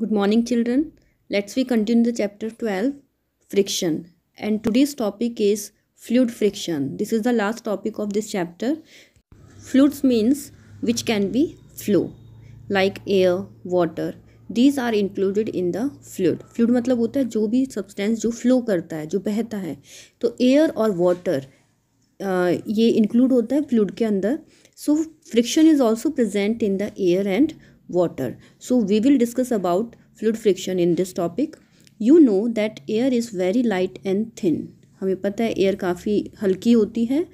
Good morning children let's we continue the chapter twelve friction and today's topic is fluid friction this is the last topic of this chapter fluids means which can be flow like air water these are included in the fluid fluid मतलब होता है जो भी substance जो flow करता है जो बहता है तो एयर और वाटर ये इंक्लूड होता है फ्लूड के अंदर so friction is also present in the air and water. So we will discuss about fluid friction in this topic. You know that air is very light and thin. हमें पता है air काफ़ी हल्की होती है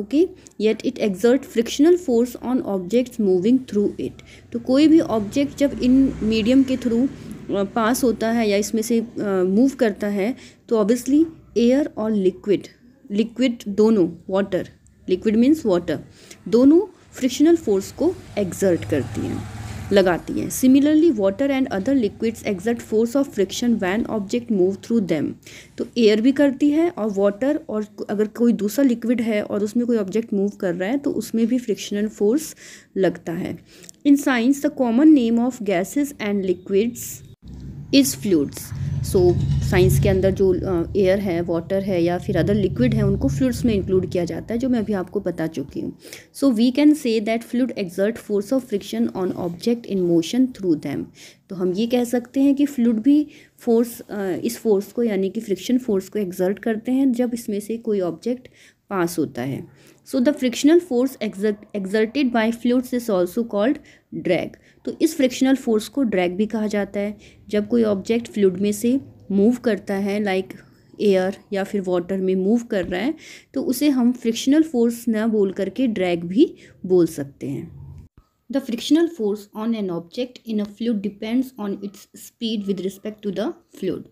okay yet it exert frictional force on objects moving through it तो कोई भी ऑब्जेक्ट जब इन मीडियम के थ्रू पास होता है या इसमें से मूव uh, करता है तो ऑब्वियसली एयर और लिक्विड लिक्विड दोनों वाटर लिक्विड मीन्स वाटर दोनों फ्रिक्शनल फोर्स को एग्जर्ट करती हैं लगाती हैं similarly water and other liquids exert force of friction when object move through them तो एयर भी करती है और वाटर और अगर कोई दूसरा लिक्विड है और उसमें कोई ऑब्जेक्ट मूव कर रहा है तो उसमें भी फ्रिक्शनल फोर्स लगता है in science the common name of gases and liquids is fluids so science के अंदर जो एयर है वाटर है या फिर अदर लिक्विड है उनको फ्लूड्स में इंक्लूड किया जाता है जो मैं अभी आपको बता चुकी हूँ so we can say that fluid exert force of friction on object in motion through them तो हम ये कह सकते हैं कि फ्लूड भी फोर्स इस फोर्स को यानी कि फ्रिक्शन फोर्स को एग्जर्ट करते हैं जब इसमें से कोई ऑब्जेक्ट पास होता है so the frictional force exerted by fluids is also called drag तो इस फ्रिक्शनल फोर्स को ड्रैग भी कहा जाता है जब कोई ऑब्जेक्ट फ्लूड में से मूव करता है लाइक like एयर या फिर वाटर में मूव कर रहा है तो उसे हम फ्रिक्शनल फोर्स ना बोल करके ड्रैग भी बोल सकते हैं the frictional force on an object in a fluid depends on its speed with respect to the fluid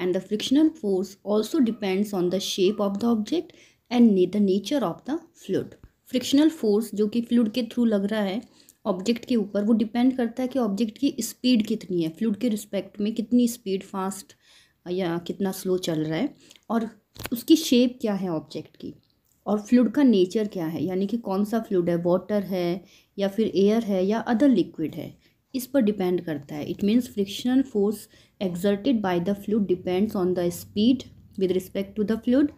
and the frictional force also depends on the shape of the object and the nature of the fluid frictional force जो कि fluid के through लग रहा है object के ऊपर वो depend करता है कि ऑब्जेक्ट की स्पीड कितनी है फ्लूड के रिस्पेक्ट में कितनी स्पीड फास्ट या कितना स्लो चल रहा है और उसकी शेप क्या है ऑब्जेक्ट की और फ्लूड का नेचर क्या है यानी कि कौन सा फ्लूड है वाटर है या फिर एयर है या अदर लिक्विड है इस पर डिपेंड करता है it means frictional force exerted by the fluid depends on the speed with respect to the fluid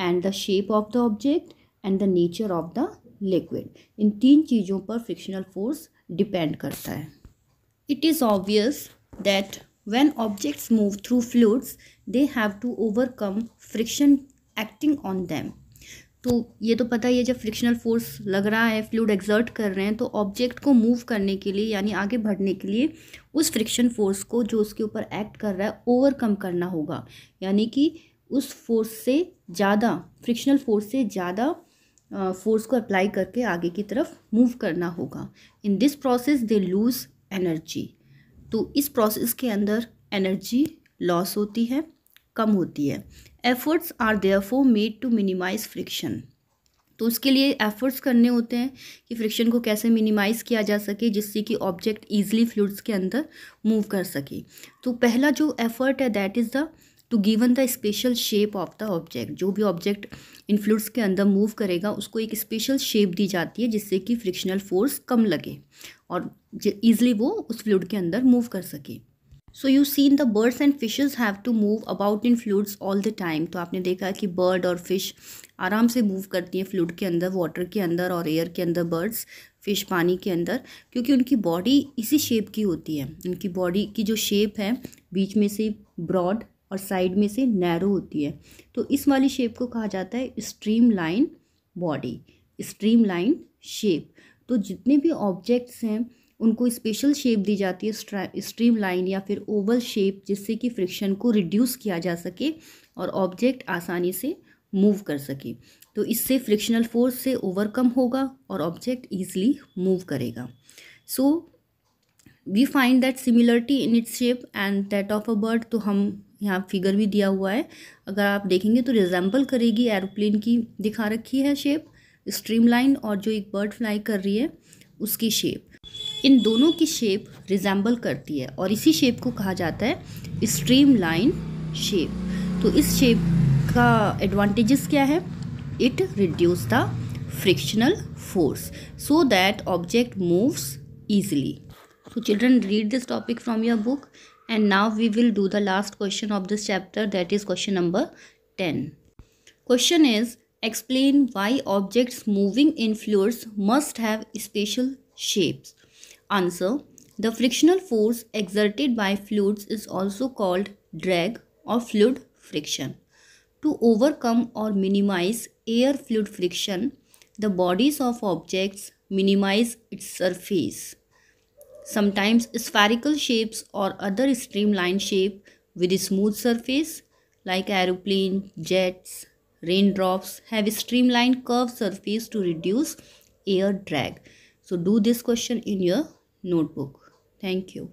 and the shape of the object and the nature of the liquid इन तीन चीज़ों पर frictional force depend करता है it is obvious that when objects move through fluids they have to overcome friction acting on them तो ये तो पता ही है जब फ्रिक्शनल फोर्स लग रहा है फ्लूड एग्जर्ट कर रहे हैं तो ऑब्जेक्ट को मूव करने के लिए यानी आगे बढ़ने के लिए उस फ्रिक्शन फोर्स को जो उसके ऊपर एक्ट कर रहा है ओवरकम करना होगा यानी कि उस फोर्स से ज़्यादा फ्रिक्शनल फोर्स से ज़्यादा फोर्स को अप्लाई करके आगे की तरफ मूव करना होगा in this process they lose energy तो इस प्रोसेस के अंदर एनर्जी लॉस होती है कम होती है efforts are therefore made to minimise friction तो उसके लिए एफर्ट्स करने होते हैं कि फ्रिक्शन को कैसे मिनिमाइज़ किया जा सके जिससे कि ऑब्जेक्ट ईजिली फ्लूड्स के अंदर मूव कर सके तो पहला जो एफर्ट है that is the to given the special shape of the object जो भी ऑब्जेक्ट इन फ्लूड्स के अंदर मूव करेगा उसको एक स्पेशल शेप दी जाती है जिससे कि फ्रिक्शनल फोर्स कम लगे और ईजिली वो उस फ्लूड के अंदर मूव कर सके so you seen the birds and fishes have to move about in fluids all the time तो आपने देखा कि बर्ड और फिश आराम से मूव करती हैं फ्लूड के अंदर वाटर के अंदर और एयर के अंदर बर्ड्स फिश पानी के अंदर क्योंकि उनकी बॉडी इसी शेप की होती है उनकी बॉडी की जो शेप है बीच में से ब्रॉड और साइड में से नैरो होती है तो इस वाली शेप को कहा जाता है streamline body streamline shape तो जितने भी ऑब्जेक्ट्स हैं उनको स्पेशल शेप दी जाती है स्ट्रीम लाइन या फिर ओवल शेप जिससे कि फ्रिक्शन को रिड्यूस किया जा सके और ऑब्जेक्ट आसानी से मूव कर सके तो इससे फ्रिक्शनल फोर्स से ओवरकम होगा और ऑब्जेक्ट ईजिली मूव करेगा so we find that similarity in its shape and that of a bird तो हम यहाँ फिगर भी दिया हुआ है अगर आप देखेंगे तो रिजेंबल करेगी एरोप्लेन की दिखा रखी है शेप स्ट्रीमलाइन और जो एक बर्ड फ्लाई कर रही है उसकी शेप इन दोनों की शेप रिजेंबल करती है और इसी शेप को कहा जाता है स्ट्रीम लाइन शेप तो इस शेप का एडवांटेजेस क्या है it reduce the frictional force so that object moves easily so children read this topic from your book and now we will do the last question of this chapter that is question number 10. Question is explain why objects moving in fluids must have special shapes. Answer The frictional force exerted by fluids is also called drag or fluid friction. To overcome or minimize air fluid friction, the bodies of objects minimize its surface sometimes spherical shapes or other streamlined shape with a smooth surface like aeroplane, jets, raindrops have streamlined curved surface to reduce air drag. So do this question in your notebook. Thank you.